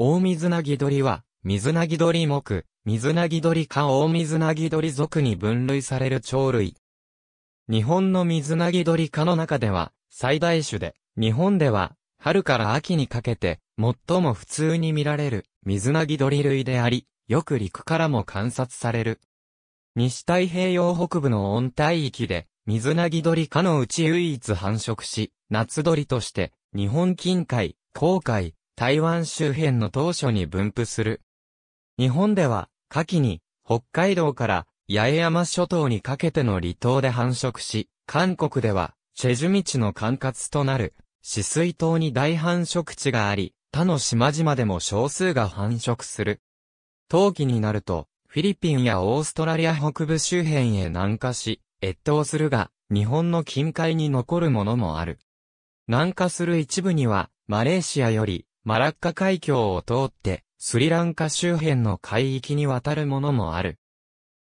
大水なぎ鳥は、水なぎ鳥目、水なぎ鳥か大水なぎ鳥属に分類される鳥類。日本の水なぎ鳥科の中では、最大種で、日本では、春から秋にかけて、最も普通に見られる、水なぎ鳥類であり、よく陸からも観察される。西太平洋北部の温帯域で、水なぎ鳥科のうち唯一繁殖し、夏鳥として、日本近海、黄海、台湾周辺の当初に分布する。日本では、夏季に、北海道から八重山諸島にかけての離島で繁殖し、韓国では、チェジュ道の管轄となる、止水島に大繁殖地があり、他の島々でも少数が繁殖する。冬季になると、フィリピンやオーストラリア北部周辺へ南下し、越冬するが、日本の近海に残るものもある。南下する一部には、マレーシアより、マラッカ海峡を通って、スリランカ周辺の海域に渡るものもある。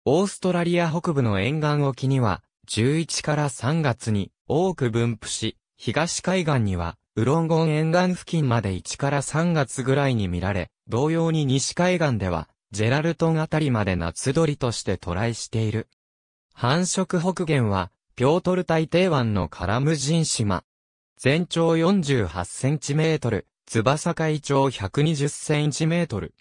オーストラリア北部の沿岸沖には、11から3月に多く分布し、東海岸には、ウロンゴン沿岸付近まで1から3月ぐらいに見られ、同様に西海岸では、ジェラルトンあたりまで夏鳥として渡来している。繁殖北限は、ピョートル大帝湾のカラムジン島。全長48センチメートル、翼海長120センチメートル。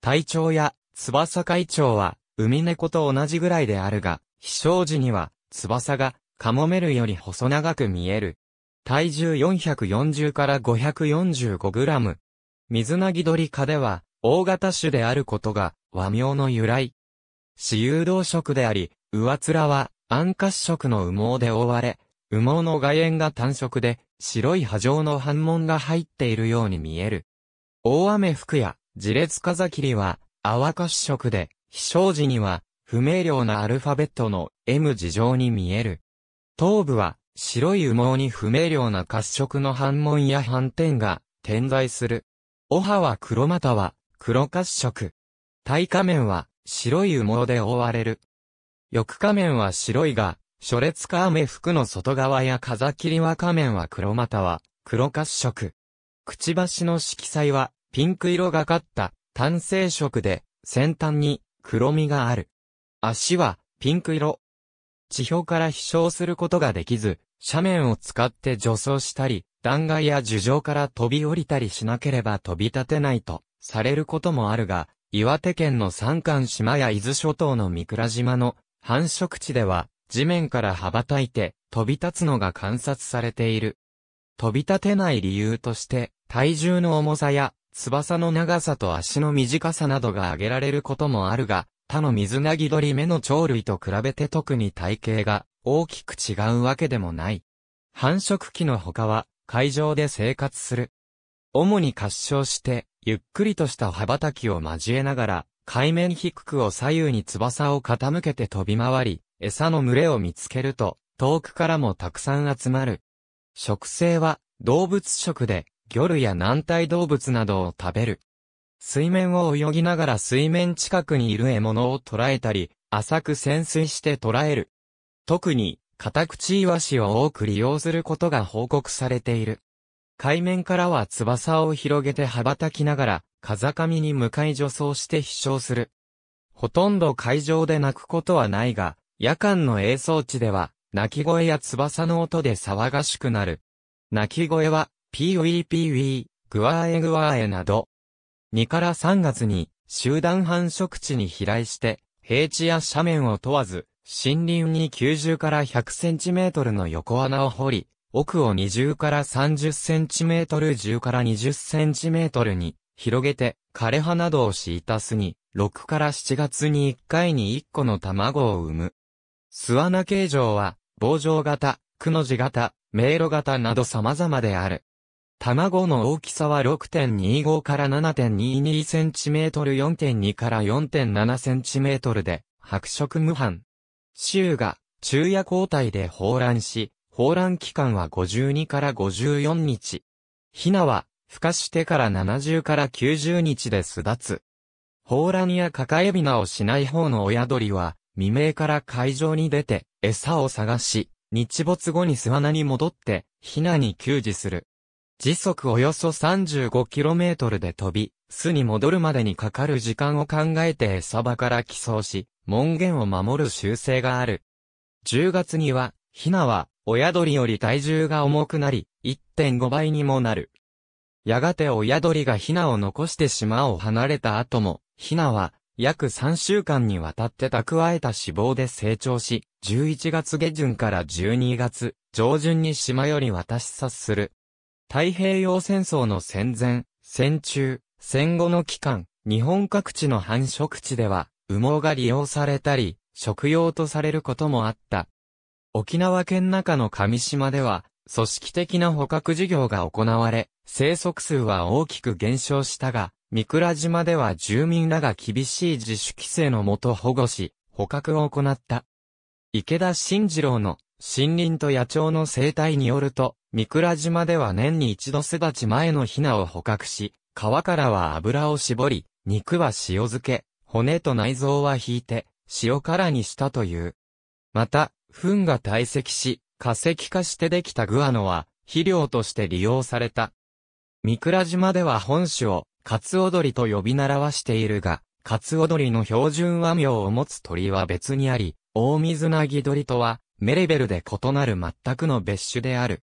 体長や翼海長は海猫と同じぐらいであるが、飛翔時には翼がカモメルより細長く見える。体重440から545グラム。水なぎ鳥科では大型種であることが和名の由来。私有動植であり、上面は暗褐色の羽毛で覆われ、羽毛の外縁が単色で、白い波状の反紋が入っているように見える。大雨服や、自列風切りは、泡褐色で、飛翔時には、不明瞭なアルファベットの M 字状に見える。頭部は、白い羽毛に不明瞭な褐色の反紋や反転が、点在する。お歯は黒または、黒褐色。体下面は、白い羽毛で覆われる。翼下面は白いが、初列か雨服の外側や風切りは仮面は黒または黒褐色。くちばしの色彩はピンク色がかった単性色で先端に黒みがある。足はピンク色。地表から飛翔することができず、斜面を使って助走したり、断崖や樹上から飛び降りたりしなければ飛び立てないとされることもあるが、岩手県の三間島や伊豆諸島の三倉島の繁殖地では、地面から羽ばたいて飛び立つのが観察されている。飛び立てない理由として、体重の重さや翼の長さと足の短さなどが挙げられることもあるが、他の水なぎ鳥目の鳥類と比べて特に体型が大きく違うわけでもない。繁殖期の他は海上で生活する。主に滑床して、ゆっくりとした羽ばたきを交えながら、海面低くを左右に翼を傾けて飛び回り、餌の群れを見つけると、遠くからもたくさん集まる。食性は、動物食で、魚類や軟体動物などを食べる。水面を泳ぎながら水面近くにいる獲物を捕らえたり、浅く潜水して捕らえる。特に、カタクチイワシを多く利用することが報告されている。海面からは翼を広げて羽ばたきながら、風上に向かい助走して飛翔する。ほとんど海上で鳴くことはないが、夜間の映像地では、鳴き声や翼の音で騒がしくなる。鳴き声は、ピーウィーピーウィー、グワーエグワーエなど。2から3月に、集団繁殖地に飛来して、平地や斜面を問わず、森林に90から100センチメートルの横穴を掘り、奥を20から30センチメートル10から20センチメートルに広げて枯葉などを敷いた巣に6から7月に1回に1個の卵を産む。巣穴形状は、棒状型、くの字型、迷路型など様々である。卵の大きさは6.25から7.22センチメートル4.2から4.7センチメートルで、白色無斑。臭が、昼夜交代で放卵し、放卵期間は52から54日。ヒナは、孵化してから70から90日で巣立つ。放卵や抱えびビナをしない方の親鳥は、未明から海上に出て、餌を探し、日没後に巣穴に戻って、ヒナに給仕する。時速およそ 35km で飛び、巣に戻るまでにかかる時間を考えて餌場から寄贈し、門限を守る習性がある。10月には、ヒナは、親鳥より体重が重くなり、1.5倍にもなる。やがて親鳥がヒナを残して島を離れた後も、ヒナは、約3週間にわたって蓄えた脂肪で成長し、11月下旬から12月上旬に島より渡し察する。太平洋戦争の戦前、戦中、戦後の期間、日本各地の繁殖地では、羽毛が利用されたり、食用とされることもあった。沖縄県中の上島では、組織的な捕獲事業が行われ、生息数は大きく減少したが、三倉島では住民らが厳しい自主規制のもと保護し、捕獲を行った。池田慎次郎の森林と野鳥の生態によると、三倉島では年に一度巣立ち前のヒナを捕獲し、皮からは油を絞り、肉は塩漬け、骨と内臓は引いて、塩辛にしたという。また、糞が堆積し、化石化してできたグアノは、肥料として利用された。三倉島では本種をカツオドリと呼び習わしているが、カツオドリの標準和名を持つ鳥は別にあり、大水なぎ鳥とは、メレベルで異なる全くの別種である。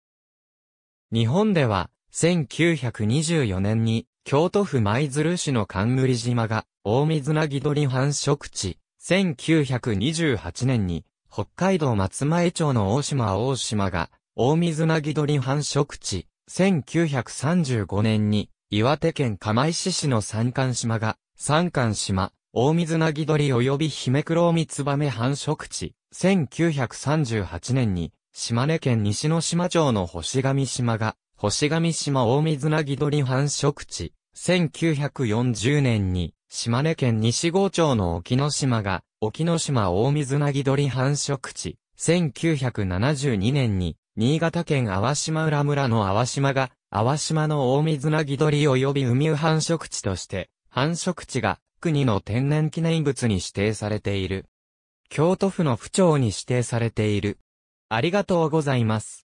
日本では、1924年に、京都府舞鶴市の冠島が、大水なぎ鳥繁殖地、1928年に、北海道松前町の大島大島が、大水なぎ鳥繁殖地、1935年に、岩手県釜石市の三冠島が、三冠島、大水なぎ鳥及びヒメロウミツバメ繁殖地、1938年に、島根県西の島町の星神島が、星神島大水なぎ鳥繁殖地、1940年に、島根県西郷町の沖ノ島が、沖ノ島大水なぎ鳥繁殖地、1972年に、新潟県淡島浦村の淡島が、淡島の大水なぎ鳥及び海繁殖地として、繁殖地が国の天然記念物に指定されている。京都府の府庁に指定されている。ありがとうございます。